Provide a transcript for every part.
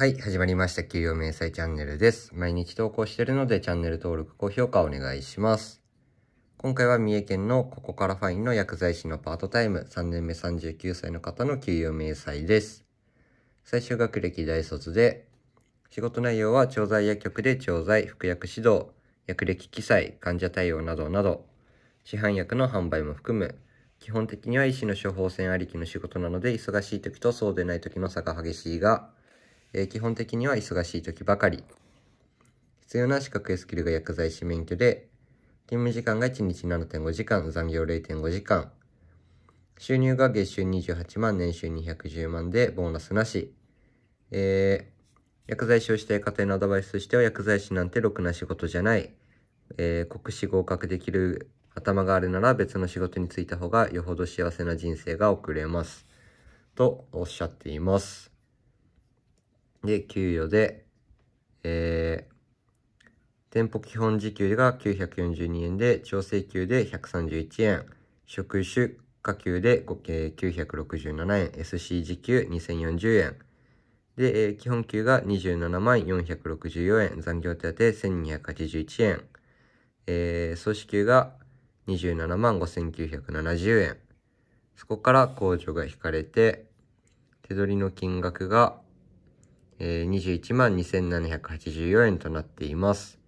はい、始まりました。給与明細チャンネルです。毎日投稿してるので、チャンネル登録、高評価お願いします。今回は三重県のここからファインの薬剤師のパートタイム、3年目39歳の方の給与明細です。最終学歴大卒で、仕事内容は調剤薬局で調剤、服薬指導、薬歴記載、患者対応などなど、市販薬の販売も含む、基本的には医師の処方箋ありきの仕事なので、忙しい時とそうでない時の差が激しいが、えー、基本的には忙しい時ばかり。必要な資格やスキルが薬剤師免許で、勤務時間が1日7.5時間、残業0.5時間。収入が月収28万、年収210万で、ボーナスなし。えー、薬剤師をして家庭のアドバイスとしては、薬剤師なんてろくな仕事じゃない。えー、国試合格できる頭があるなら別の仕事に就いた方がよほど幸せな人生が送れます。とおっしゃっています。で、給与で、えー、店舗基本時給が942円で、調整給で131円、職種下給で合計967円、SC 時給2040円。で、えー、基本給が27万464円、残業手当1281円。えー、総支給が27万5970円。そこから控除が引かれて、手取りの金額がえ21万2784円となっています。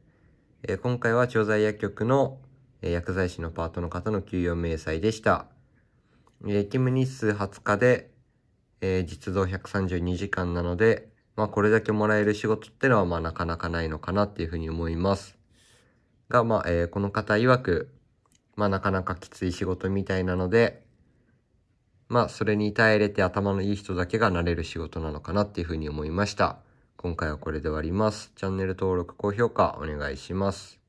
え今回は調剤薬局の、え薬剤師のパートの方の給与明細でした。え勤務日数20日で、え実働132時間なので、まあこれだけもらえる仕事ってのはまあなかなかないのかなっていうふうに思います。が、まあ、えこの方曰く、まあなかなかきつい仕事みたいなので、まあ、それに耐えれて頭のいい人だけがなれる仕事なのかなっていうふうに思いました。今回はこれで終わります。チャンネル登録、高評価お願いします。